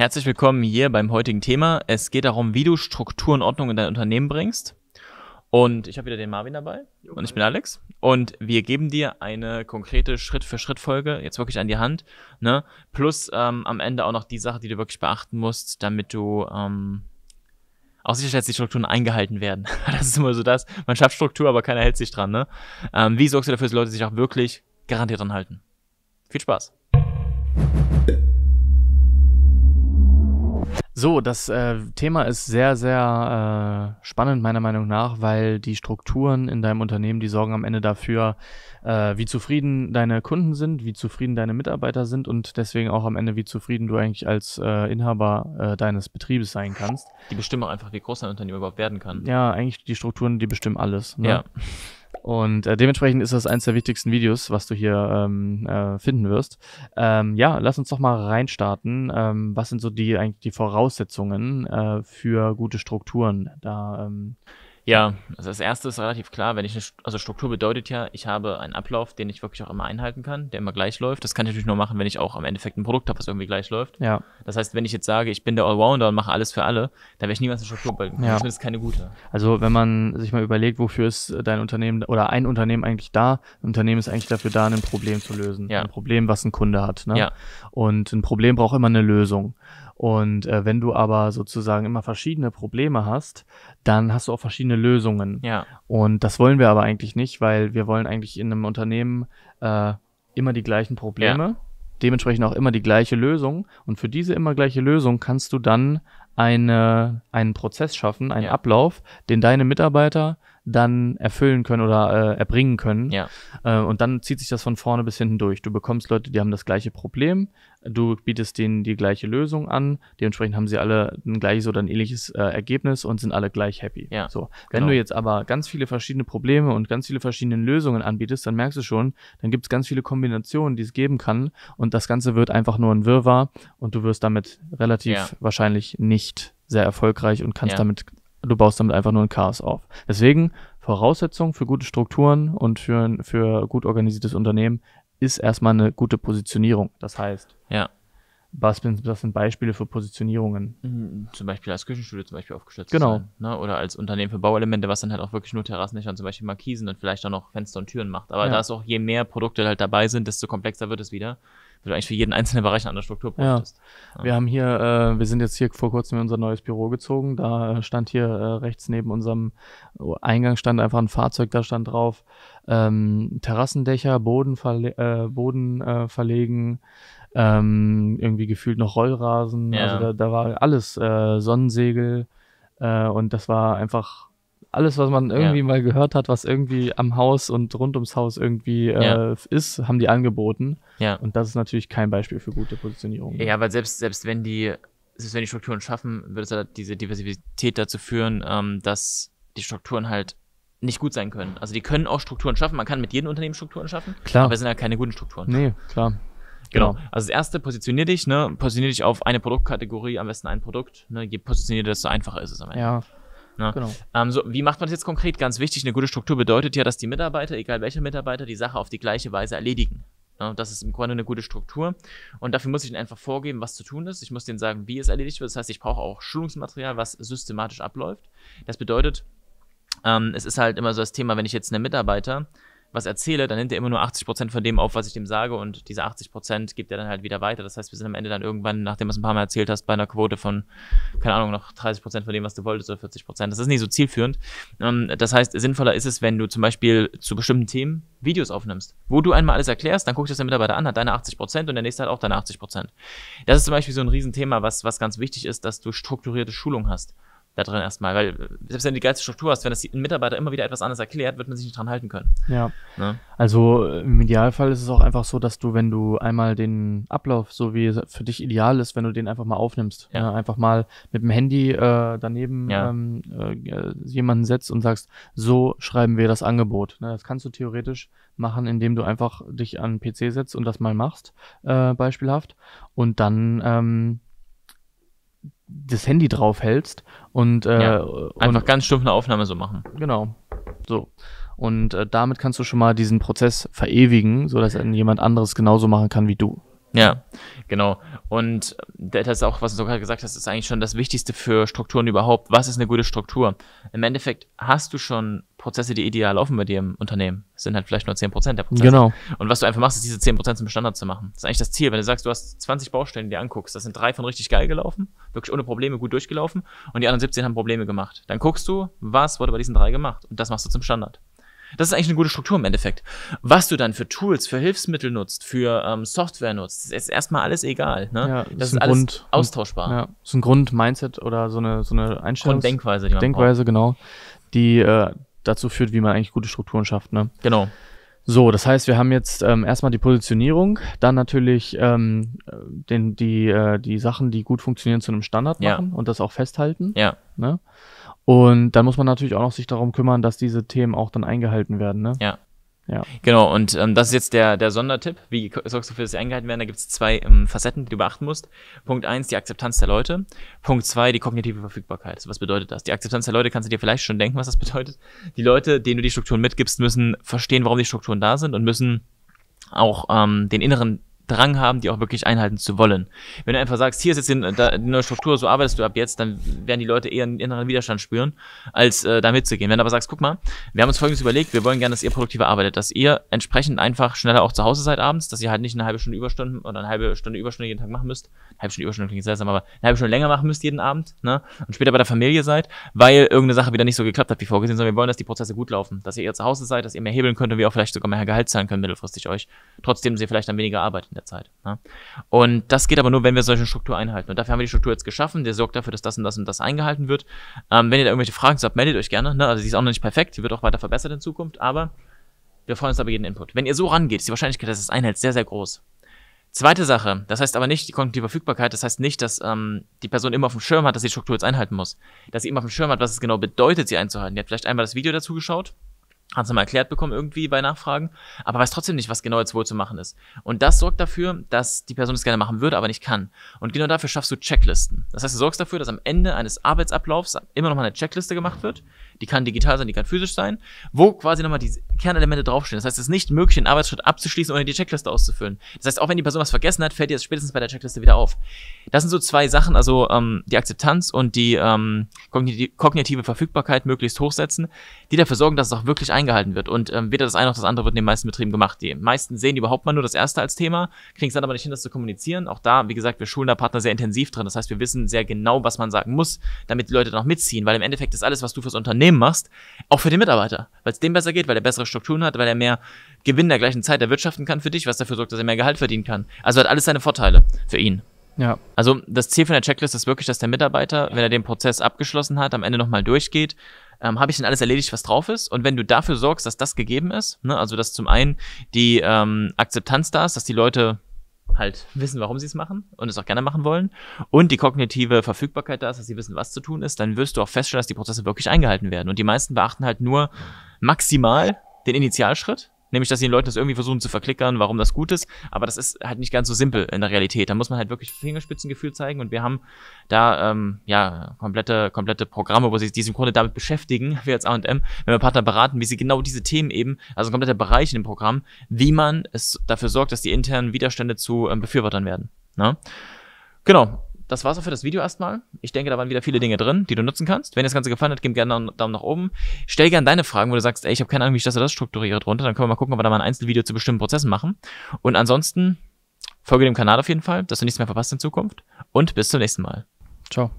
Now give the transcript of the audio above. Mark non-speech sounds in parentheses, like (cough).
Herzlich willkommen hier beim heutigen Thema. Es geht darum, wie du Struktur und Ordnung in dein Unternehmen bringst. Und ich habe wieder den Marvin dabei okay. und ich bin Alex. Und wir geben dir eine konkrete Schritt-für-Schritt-Folge jetzt wirklich an die Hand. Ne? Plus ähm, am Ende auch noch die Sache, die du wirklich beachten musst, damit du ähm, auch sicherstellst, die Strukturen eingehalten werden. (laughs) das ist immer so das. Man schafft Struktur, aber keiner hält sich dran. Ne? Ähm, wie sorgst du dafür, dass die Leute sich auch wirklich garantiert dran halten? Viel Spaß! So, das äh, Thema ist sehr, sehr äh, spannend meiner Meinung nach, weil die Strukturen in deinem Unternehmen, die sorgen am Ende dafür, äh, wie zufrieden deine Kunden sind, wie zufrieden deine Mitarbeiter sind und deswegen auch am Ende, wie zufrieden du eigentlich als äh, Inhaber äh, deines Betriebes sein kannst. Die bestimmen einfach, wie groß dein Unternehmen überhaupt werden kann. Ja, eigentlich die Strukturen, die bestimmen alles. Ne? Ja. Und äh, dementsprechend ist das eines der wichtigsten Videos, was du hier ähm, äh, finden wirst. Ähm, ja, lass uns doch mal reinstarten. Ähm, was sind so die eigentlich die Voraussetzungen äh, für gute Strukturen? Da ähm, ja, also das erste ist relativ klar, wenn ich eine, also Struktur bedeutet ja, ich habe einen Ablauf, den ich wirklich auch immer einhalten kann, der immer gleich läuft. Das kann ich natürlich nur machen, wenn ich auch am Endeffekt ein Produkt habe, was irgendwie gleich läuft. Ja. Das heißt, wenn ich jetzt sage, ich bin der Allrounder und mache alles für alle, dann werde ich niemals eine Struktur bilden. Ja. Zumindest keine gute. Also wenn man sich mal überlegt, wofür ist äh, dein Unternehmen oder ein Unternehmen eigentlich da? Ein Unternehmen ist eigentlich dafür da, ein Problem zu lösen. Ja. Ein Problem, was ein Kunde hat. Ne? Ja. Und ein Problem braucht immer eine Lösung. Und äh, wenn du aber sozusagen immer verschiedene Probleme hast, dann hast du auch verschiedene Lösungen. Ja. Und das wollen wir aber eigentlich nicht, weil wir wollen eigentlich in einem Unternehmen äh, immer die gleichen Probleme. Ja dementsprechend auch immer die gleiche Lösung. Und für diese immer gleiche Lösung kannst du dann eine, einen Prozess schaffen, einen ja. Ablauf, den deine Mitarbeiter dann erfüllen können oder äh, erbringen können. Ja. Äh, und dann zieht sich das von vorne bis hinten durch. Du bekommst Leute, die haben das gleiche Problem, du bietest denen die gleiche Lösung an, dementsprechend haben sie alle ein gleiches oder ein ähnliches äh, Ergebnis und sind alle gleich happy. Ja. So. Wenn genau. du jetzt aber ganz viele verschiedene Probleme und ganz viele verschiedene Lösungen anbietest, dann merkst du schon, dann gibt es ganz viele Kombinationen, die es geben kann und das Ganze wird einfach nur ein Wirrwarr und du wirst damit relativ ja. wahrscheinlich nicht nicht sehr erfolgreich und kannst ja. damit, du baust damit einfach nur ein Chaos auf. Deswegen, Voraussetzung für gute Strukturen und für, für gut organisiertes Unternehmen ist erstmal eine gute Positionierung. Das heißt, ja. was, das sind Beispiele für Positionierungen. Mhm. Zum Beispiel als Küchenstudio zum Beispiel aufgestellt genau. sein. Ne? Oder als Unternehmen für Bauelemente, was dann halt auch wirklich nur und zum Beispiel Markisen und vielleicht auch noch Fenster und Türen macht. Aber ja. da ist auch, je mehr Produkte halt dabei sind, desto komplexer wird es wieder weil du eigentlich für jeden einzelnen Bereich eine andere Struktur brauchtest. Ja. Wir haben hier, äh, wir sind jetzt hier vor kurzem in unser neues Büro gezogen. Da äh, stand hier äh, rechts neben unserem oh, Eingang stand einfach ein Fahrzeug, da stand drauf ähm, Terrassendächer, Boden, verle äh, Boden äh, verlegen, ähm, irgendwie gefühlt noch Rollrasen. Ja. Also da, da, war alles äh, Sonnensegel äh, und das war einfach alles, was man irgendwie ja. mal gehört hat, was irgendwie am Haus und rund ums Haus irgendwie äh, ja. ist, haben die angeboten. Ja. Und das ist natürlich kein Beispiel für gute Positionierung. Ja, weil selbst, selbst wenn die, selbst wenn die Strukturen schaffen, würde es halt diese Diversität dazu führen, ähm, dass die Strukturen halt nicht gut sein können. Also die können auch Strukturen schaffen, man kann mit jedem Unternehmen Strukturen schaffen, klar. aber es sind halt keine guten Strukturen. Nee, klar. Genau. genau. Also das erste, positionier dich, ne? Positionier dich auf eine Produktkategorie, am besten ein Produkt. Ne? Je positionierter, desto einfacher ist es am Ende. Ja. Ne? Genau. Ähm, so, wie macht man das jetzt konkret? Ganz wichtig, eine gute Struktur bedeutet ja, dass die Mitarbeiter, egal welcher Mitarbeiter, die Sache auf die gleiche Weise erledigen. Ja, ne? das ist im Grunde eine gute Struktur. Und dafür muss ich ihnen einfach vorgeben, was zu tun ist. Ich muss denen sagen, wie es erledigt wird. Das heißt, ich brauche auch Schulungsmaterial, was systematisch abläuft. Das bedeutet, ähm, es ist halt immer so das Thema, wenn ich jetzt einen Mitarbeiter was erzähle, dann nimmt er immer nur 80% von dem auf, was ich dem sage und diese 80% gibt er dann halt wieder weiter. Das heißt, wir sind am Ende dann irgendwann, nachdem du es ein paar Mal erzählt hast, bei einer Quote von, keine Ahnung, noch 30% von dem, was du wolltest oder 40%. Das ist nicht so zielführend. Ähm, das heißt, sinnvoller ist es, wenn du zum Beispiel zu bestimmten Themen Videos aufnimmst, wo du einmal alles erklärst, dann guckt das der Mitarbeiter an, hat deine 80% und der nächste hat auch deine 80%. Das ist zum Beispiel so ein Riesenthema, was, was ganz wichtig ist, dass du strukturierte Schulung hast drin erstmal. Weil äh, selbst wenn du die geilste Struktur hast, wenn das ein Mitarbeiter immer wieder etwas anderes erklärt, wird man sich nicht dran halten können. Ja. Ne? Also äh, im Idealfall ist es auch einfach so, dass du, wenn du einmal den Ablauf, so wie es für dich ideal ist, wenn du den einfach mal aufnimmst, ja. ne? einfach mal mit dem Handy äh, daneben ja. ähm, äh, jemanden setzt und sagst, so schreiben wir das Angebot. Ne? Das kannst du theoretisch machen, indem du einfach dich an den PC setzt und das mal machst, äh, beispielhaft. Und dann ähm, das Handy draufhältst und äh, ja, einfach und, ganz stumpf eine Aufnahme so machen. Genau. So. Und äh, damit kannst du schon mal diesen Prozess verewigen, sodass dann jemand anderes genauso machen kann wie du. Ja, genau. Und das ist auch, was du gerade gesagt hast, ist eigentlich schon das Wichtigste für Strukturen überhaupt. Was ist eine gute Struktur? Im Endeffekt hast du schon Prozesse, die ideal laufen bei dir im Unternehmen. Das sind halt vielleicht nur 10% der Prozesse. Genau. Und was du einfach machst, ist diese 10% zum Standard zu machen. Das ist eigentlich das Ziel. Wenn du sagst, du hast 20 Baustellen, die du anguckst, das sind drei von richtig geil gelaufen, wirklich ohne Probleme gut durchgelaufen und die anderen 17 haben Probleme gemacht. Dann guckst du, was wurde bei diesen drei gemacht und das machst du zum Standard. Das ist eigentlich eine gute Struktur im Endeffekt. Was du dann für Tools, für Hilfsmittel nutzt, für ähm, Software nutzt, ist erstmal alles egal. Ne? Ja, das ist, ist alles Grund, austauschbar. Ja, ist ein Grund-Mindset oder so eine, so eine Einstellung. Und Denkweise, die man Denkweise, braucht. genau. Die äh, dazu führt, wie man eigentlich gute Strukturen schafft. Ne? Genau. So, das heißt, wir haben jetzt ähm, erstmal die Positionierung, dann natürlich ähm, den, die, äh, die Sachen, die gut funktionieren, zu einem Standard machen ja. und das auch festhalten. Ja. Ne? Und dann muss man natürlich auch noch sich darum kümmern, dass diese Themen auch dann eingehalten werden. Ne? Ja. Ja. Genau, und ähm, das ist jetzt der, der Sondertipp. Wie sorgst du dafür, dass sie eingehalten werden? Da gibt es zwei ähm, Facetten, die du beachten musst. Punkt eins die Akzeptanz der Leute. Punkt zwei die kognitive Verfügbarkeit. Was bedeutet das? Die Akzeptanz der Leute kannst du dir vielleicht schon denken, was das (laughs) bedeutet. Die Leute, denen du die Strukturen mitgibst, müssen verstehen, warum die Strukturen da sind und müssen auch ähm, den inneren Drang haben, die auch wirklich einhalten zu wollen. Wenn du einfach sagst, hier ist jetzt die, neue Struktur, so arbeitest du ab jetzt, dann werden die Leute eher einen inneren Widerstand spüren, als äh, da mitzugehen. Wenn du aber sagst, guck mal, wir haben uns folgendes überlegt, wir wollen gerne, dass ihr produktiver arbeitet, dass ihr entsprechend einfach schneller auch zu Hause seid abends, dass ihr halt nicht eine halbe Stunde Überstunden oder eine halbe Stunde Überstunde jeden Tag machen müsst. Eine halbe Stunde Überstunde klingt seltsam, aber eine halbe Stunde länger machen müsst jeden Abend, ne? Und später bei der Familie seid, weil irgendeine Sache wieder nicht so geklappt hat wie vorgesehen, sondern wir wollen, dass die Prozesse gut laufen, dass ihr eher zu Hause seid, dass ihr mehr hebeln könnt und wir auch vielleicht sogar mehr Gehalt zahlen können mittelfristig euch. Trotzdem dass vielleicht dann weniger arbeitet der Zeit. Ne? Und das geht aber nur, wenn wir solche Struktur einhalten. Und dafür haben wir die Struktur jetzt geschaffen. Der sorgt dafür, dass das und das und das eingehalten wird. Ähm, wenn ihr da irgendwelche Fragen habt, meldet euch gerne. Ne? Also die ist auch noch nicht perfekt. Die wird auch weiter verbessert in Zukunft. Aber wir freuen uns über jeden Input. Wenn ihr so rangeht, ist die Wahrscheinlichkeit, dass es einhält, sehr, sehr groß. Zweite Sache, das heißt aber nicht die kognitive Verfügbarkeit, das heißt nicht, dass ähm, die Person immer auf dem Schirm hat, dass sie die Struktur jetzt einhalten muss. Dass sie immer auf dem Schirm hat, was es genau bedeutet, sie einzuhalten. Die hat vielleicht einmal das Video dazu geschaut, hat es mal erklärt bekommen irgendwie bei Nachfragen, aber weiß trotzdem nicht, was genau jetzt wohl zu machen ist. Und das sorgt dafür, dass die Person es gerne machen würde, aber nicht kann. Und genau dafür schaffst du Checklisten. Das heißt, du sorgst dafür, dass am Ende eines Arbeitsablaufs immer noch mal eine Checkliste gemacht wird, die kann digital sein, die kann physisch sein, wo quasi nochmal die Kernelemente draufstehen. Das heißt, es ist nicht möglich, den Arbeitsschritt abzuschließen, ohne die Checkliste auszufüllen. Das heißt, auch wenn die Person was vergessen hat, fällt ihr das spätestens bei der Checkliste wieder auf. Das sind so zwei Sachen, also ähm, die Akzeptanz und die ähm, kognitive Verfügbarkeit möglichst hochsetzen, die dafür sorgen, dass es auch wirklich eingehalten wird. Und ähm, weder das eine noch das andere wird in den meisten Betrieben gemacht. Die meisten sehen überhaupt mal nur das erste als Thema, kriegen es dann aber nicht hin, das zu kommunizieren. Auch da, wie gesagt, wir schulen da Partner sehr intensiv drin. Das heißt, wir wissen sehr genau, was man sagen muss, damit die Leute dann auch mitziehen, weil im Endeffekt ist alles, was du fürs Unternehmen Unternehmen machst, auch für den Mitarbeiter, weil es dem besser geht, weil er bessere Strukturen hat, weil er mehr Gewinn der gleichen Zeit erwirtschaften kann für dich, was dafür sorgt, dass er mehr Gehalt verdienen kann. Also hat alles seine Vorteile für ihn. Ja. Also das Ziel von der Checklist ist wirklich, dass der Mitarbeiter, wenn er den Prozess abgeschlossen hat, am Ende nochmal durchgeht. Ähm, Habe ich denn alles erledigt, was drauf ist? Und wenn du dafür sorgst, dass das gegeben ist, ne, also dass zum einen die ähm, Akzeptanz da ist, dass die Leute halt wissen, warum sie es machen und es auch gerne machen wollen und die kognitive Verfügbarkeit da ist, dass sie wissen, was zu tun ist, dann wirst du auch feststellen, dass die Prozesse wirklich eingehalten werden. Und die meisten beachten halt nur maximal den Initialschritt, Nämlich, dass die Leute das irgendwie versuchen zu verklickern, warum das gut ist. Aber das ist halt nicht ganz so simpel in der Realität. Da muss man halt wirklich Fingerspitzengefühl zeigen. Und wir haben da ähm, ja komplette, komplette Programme, wo sich die sich im Grunde damit beschäftigen, (laughs) wir als AM, wenn wir Partner beraten, wie sie genau diese Themen eben, also ein kompletter Bereich in dem Programm, wie man es dafür sorgt, dass die internen Widerstände zu ähm, Befürwortern werden. Ne? Genau das war's auch für das Video erstmal. Ich denke, da waren wieder viele Dinge drin, die du nutzen kannst. Wenn dir das Ganze gefallen hat, gib gerne einen Daumen nach oben. Stell gerne deine Fragen, wo du sagst, ey, ich habe keine Ahnung, wie ich das oder das strukturiere drunter. Dann können wir mal gucken, ob wir da mal ein Einzelvideo zu bestimmten Prozessen machen. Und ansonsten folge dem Kanal auf jeden Fall, dass du nichts mehr verpasst in Zukunft. Und bis zum nächsten Mal. Ciao.